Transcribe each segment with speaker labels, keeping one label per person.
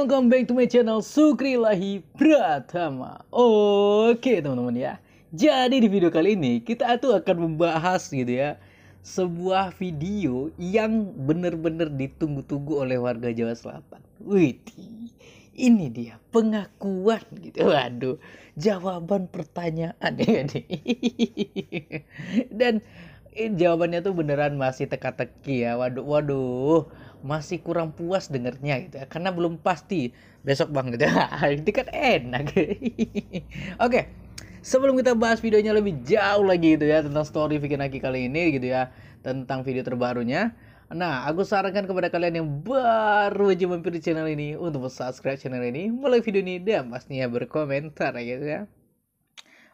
Speaker 1: welcome back to my channel Sukri Lahi Pratama Oke teman-teman ya Jadi di video kali ini kita tuh akan membahas gitu ya Sebuah video yang bener-bener ditunggu-tunggu oleh warga Jawa Selatan Wih ini dia pengakuan gitu Waduh jawaban pertanyaan ya nih Dan eh, jawabannya tuh beneran masih teka-teki ya Waduh waduh masih kurang puas dengernya gitu ya karena belum pasti besok bang gitu itu kan enak oke okay. sebelum kita bahas videonya lebih jauh lagi gitu ya tentang story bikin Aki kali ini gitu ya tentang video terbarunya Nah, aku sarankan kepada kalian yang baru aja mampir di channel ini untuk subscribe channel ini, mulai video ini dan pastinya berkomentar ya gitu ya.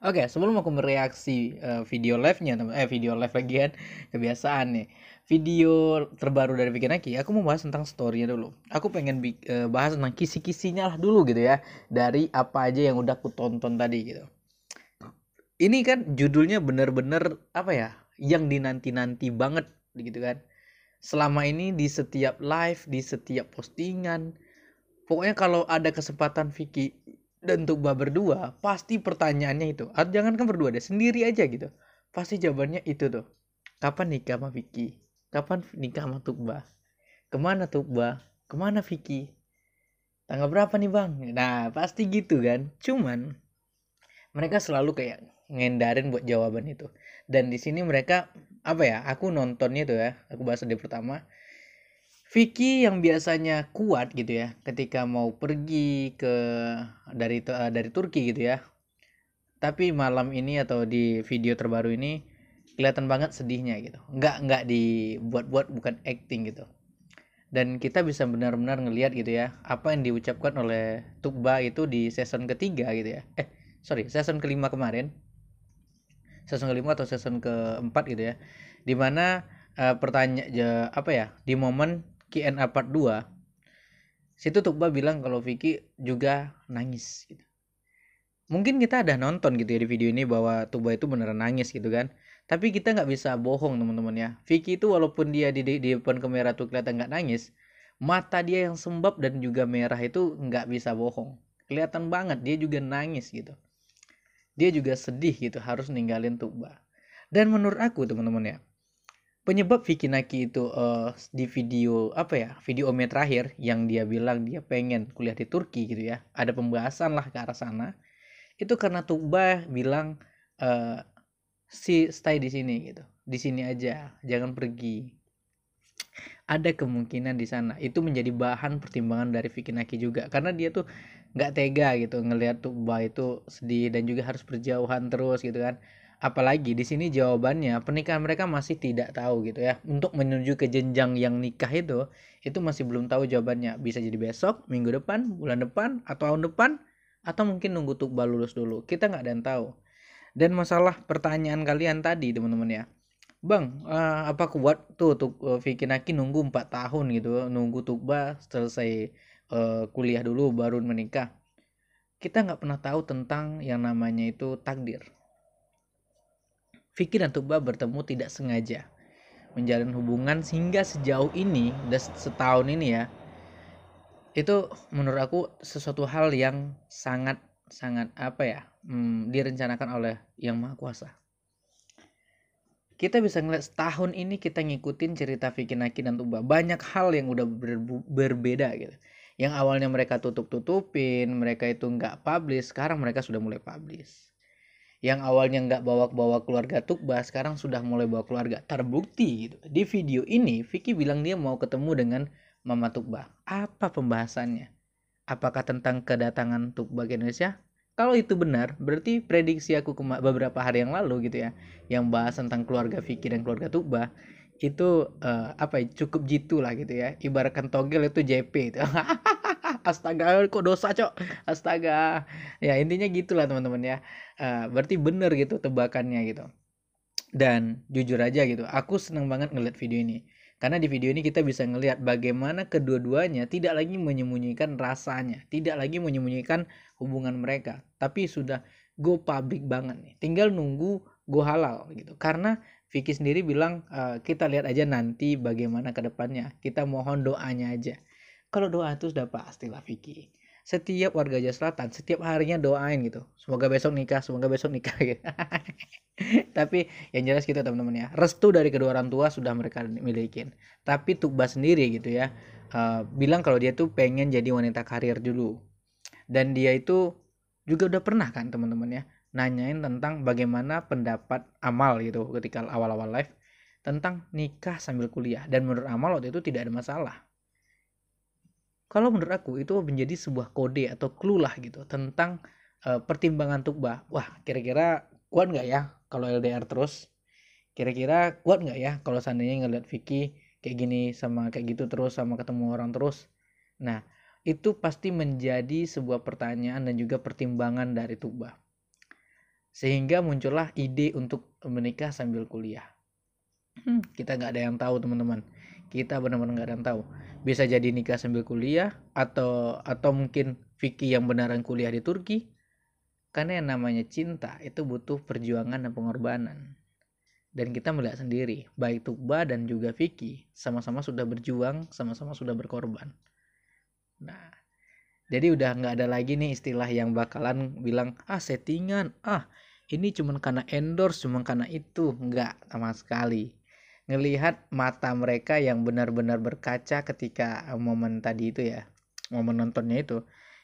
Speaker 1: Oke, okay, sebelum aku mereaksi uh, eh, video live-nya, eh video live lagi kan kebiasaan nih. Video terbaru dari Bikin Aki, aku mau bahas tentang story-nya dulu. Aku pengen uh, bahas tentang kisi-kisinya lah dulu gitu ya, dari apa aja yang udah aku tonton tadi gitu. Ini kan judulnya bener-bener apa ya, yang dinanti-nanti banget gitu kan. Selama ini di setiap live, di setiap postingan, pokoknya kalau ada kesempatan Vicky dan untuk mbak berdua pasti pertanyaannya itu atau jangan kan berdua deh sendiri aja gitu pasti jawabannya itu tuh kapan nikah sama Vicky kapan nikah sama Tukba kemana Tukba kemana Vicky tanggal berapa nih bang nah pasti gitu kan cuman mereka selalu kayak ngendarin buat jawaban itu dan di sini mereka apa ya aku nontonnya tuh ya aku bahas di pertama Vicky yang biasanya kuat gitu ya ketika mau pergi ke dari uh, dari Turki gitu ya. Tapi malam ini atau di video terbaru ini kelihatan banget sedihnya gitu. Nggak nggak dibuat-buat bukan acting gitu. Dan kita bisa benar-benar ngelihat gitu ya apa yang diucapkan oleh Tukba itu di season ketiga gitu ya. Eh sorry season kelima kemarin. Season kelima atau season keempat gitu ya. Dimana uh, eh, pertanyaan apa ya di momen Q&A part 2 situ Tukba bilang kalau Vicky juga nangis gitu. Mungkin kita ada nonton gitu ya di video ini bahwa Tukba itu beneran nangis gitu kan. Tapi kita nggak bisa bohong teman-teman ya. Vicky itu walaupun dia di, di, di depan kamera tuh kelihatan nggak nangis, mata dia yang sembab dan juga merah itu nggak bisa bohong. Kelihatan banget dia juga nangis gitu. Dia juga sedih gitu harus ninggalin Tukba. Dan menurut aku teman-teman ya, penyebab Vicky Naki itu uh, di video apa ya video Ome terakhir yang dia bilang dia pengen kuliah di Turki gitu ya ada pembahasan lah ke arah sana itu karena Tuba bilang uh, si stay di sini gitu di sini aja jangan pergi ada kemungkinan di sana itu menjadi bahan pertimbangan dari Vicky Naki juga karena dia tuh nggak tega gitu ngelihat Tuba itu sedih dan juga harus berjauhan terus gitu kan Apalagi di sini jawabannya pernikahan mereka masih tidak tahu gitu ya. Untuk menuju ke jenjang yang nikah itu, itu masih belum tahu jawabannya. Bisa jadi besok, minggu depan, bulan depan, atau tahun depan, atau mungkin nunggu Tukba lulus dulu. Kita nggak ada yang tahu. Dan masalah pertanyaan kalian tadi teman-teman ya. Bang, uh, apa kuat tuh untuk uh, eh, Naki nunggu 4 tahun gitu, nunggu Tukba selesai uh, kuliah dulu baru menikah. Kita nggak pernah tahu tentang yang namanya itu takdir Vicky dan Tuba bertemu tidak sengaja, menjalin hubungan sehingga sejauh ini, udah setahun ini ya, itu menurut aku sesuatu hal yang sangat sangat apa ya hmm, direncanakan oleh yang maha kuasa kita bisa ngeliat setahun ini kita ngikutin cerita Vicky Naki dan Tuba banyak hal yang udah ber berbeda gitu yang awalnya mereka tutup tutupin mereka itu nggak publish sekarang mereka sudah mulai publish yang awalnya nggak bawa-bawa keluarga Tukba sekarang sudah mulai bawa keluarga terbukti gitu di video ini Vicky bilang dia mau ketemu dengan Mama Tukba apa pembahasannya apakah tentang kedatangan Tukba ke Indonesia kalau itu benar berarti prediksi aku beberapa hari yang lalu gitu ya yang bahas tentang keluarga Vicky dan keluarga Tukba itu uh, apa ya cukup jitu lah gitu ya ibaratkan togel itu JP itu astaga kok dosa cok astaga ya intinya gitulah teman-teman ya uh, berarti bener gitu tebakannya gitu dan jujur aja gitu aku seneng banget ngeliat video ini karena di video ini kita bisa ngelihat bagaimana kedua-duanya tidak lagi menyembunyikan rasanya, tidak lagi menyembunyikan hubungan mereka, tapi sudah go public banget nih. Tinggal nunggu go halal gitu. Karena Vicky sendiri bilang e, kita lihat aja nanti bagaimana ke depannya. Kita mohon doanya aja kalau doa itu sudah lah Vicky setiap warga Jawa Selatan setiap harinya doain gitu semoga besok nikah semoga besok nikah gitu. tapi yang jelas gitu teman-teman ya restu dari kedua orang tua sudah mereka milikin tapi Tukba sendiri gitu ya uh, bilang kalau dia tuh pengen jadi wanita karir dulu dan dia itu juga udah pernah kan teman-teman ya nanyain tentang bagaimana pendapat Amal gitu ketika awal-awal live tentang nikah sambil kuliah dan menurut Amal waktu itu tidak ada masalah kalau menurut aku itu menjadi sebuah kode atau clue lah gitu tentang uh, pertimbangan Tukba. Wah, kira-kira kuat nggak ya kalau LDR terus? Kira-kira kuat nggak ya kalau seandainya ngeliat Vicky kayak gini sama kayak gitu terus sama ketemu orang terus? Nah, itu pasti menjadi sebuah pertanyaan dan juga pertimbangan dari Tukba. Sehingga muncullah ide untuk menikah sambil kuliah. Hmm, kita nggak ada yang tahu teman-teman kita benar-benar nggak ada yang tahu bisa jadi nikah sambil kuliah atau atau mungkin Vicky yang benaran kuliah di Turki karena yang namanya cinta itu butuh perjuangan dan pengorbanan dan kita melihat sendiri baik Tukba dan juga Vicky sama-sama sudah berjuang sama-sama sudah berkorban nah jadi udah nggak ada lagi nih istilah yang bakalan bilang ah settingan ah ini cuman karena endorse cuman karena itu nggak sama sekali ngelihat mata mereka yang benar-benar berkaca ketika eh, momen tadi itu ya momen nontonnya itu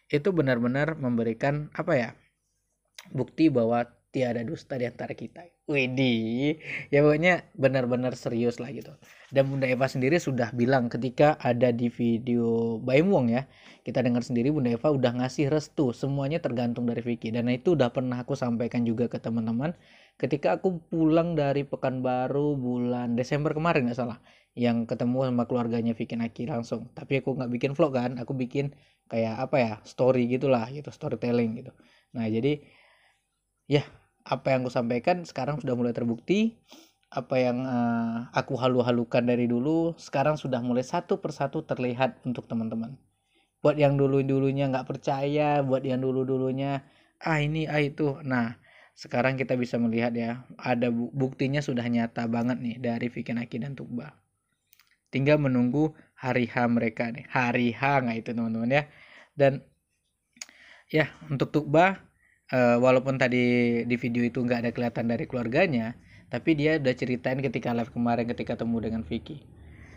Speaker 1: itu benar-benar memberikan apa ya bukti bahwa tiada dusta di antara kita. Widi, ya pokoknya benar-benar serius lah gitu. Dan Bunda Eva sendiri sudah bilang ketika ada di video Baim Wong ya, kita dengar sendiri Bunda Eva udah ngasih restu, semuanya tergantung dari Vicky. Dan itu udah pernah aku sampaikan juga ke teman-teman ketika aku pulang dari Pekanbaru bulan Desember kemarin nggak salah yang ketemu sama keluarganya Vicky Naki langsung tapi aku nggak bikin vlog kan aku bikin kayak apa ya story gitulah gitu storytelling gitu nah jadi ya apa yang aku sampaikan sekarang sudah mulai terbukti apa yang uh, aku halu-halukan dari dulu sekarang sudah mulai satu persatu terlihat untuk teman-teman buat yang dulu dulunya nggak percaya buat yang dulu dulunya ah ini ah itu nah sekarang kita bisa melihat ya ada buktinya sudah nyata banget nih dari Naki dan Tukba tinggal menunggu hari H mereka nih hari H nggak itu teman-teman ya dan ya untuk Tukba eh, walaupun tadi di video itu nggak ada kelihatan dari keluarganya tapi dia udah ceritain ketika live kemarin ketika temu dengan Vicky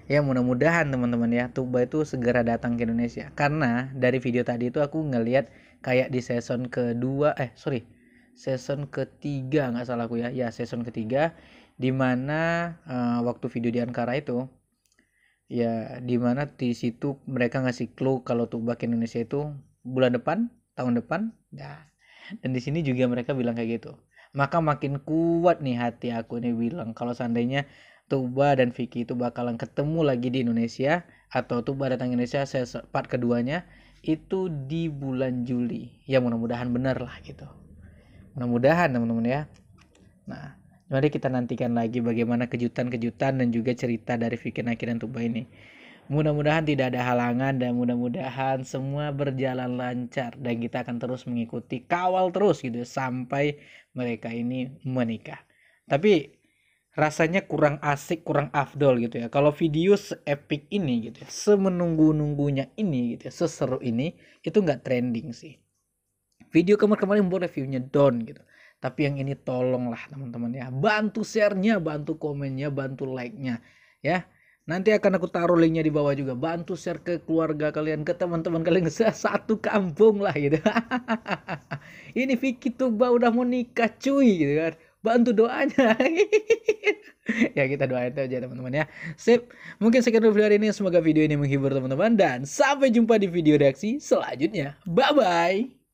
Speaker 1: ya mudah-mudahan teman-teman ya Tukba itu segera datang ke Indonesia karena dari video tadi itu aku ngeliat kayak di season kedua eh sorry season ketiga nggak salah aku ya ya season ketiga dimana uh, eh, waktu video di Ankara itu ya dimana di situ mereka ngasih clue kalau tubak Indonesia itu bulan depan tahun depan ya dan di sini juga mereka bilang kayak gitu maka makin kuat nih hati aku nih bilang kalau seandainya Tuba dan Vicky itu bakalan ketemu lagi di Indonesia atau Tuba datang Indonesia part keduanya itu di bulan Juli ya mudah-mudahan benar lah gitu mudah-mudahan teman-teman ya nah mari kita nantikan lagi bagaimana kejutan-kejutan dan juga cerita dari Fikir Nakir dan Tuba ini mudah-mudahan tidak ada halangan dan mudah-mudahan semua berjalan lancar dan kita akan terus mengikuti kawal terus gitu ya, sampai mereka ini menikah tapi rasanya kurang asik, kurang afdol gitu ya. Kalau video seepik ini gitu ya, semenunggu-nunggunya ini gitu ya, seseru ini, itu nggak trending sih video kemarin-kemarin membuat reviewnya down gitu tapi yang ini tolonglah teman-teman ya bantu sharenya bantu komennya bantu like-nya ya nanti akan aku taruh linknya di bawah juga bantu share ke keluarga kalian ke teman-teman kalian ke satu kampung lah gitu ini Vicky Tuba udah mau nikah cuy gitu kan bantu doanya ya kita doain aja teman-teman ya sip mungkin sekian dulu video hari ini semoga video ini menghibur teman-teman dan sampai jumpa di video reaksi selanjutnya bye bye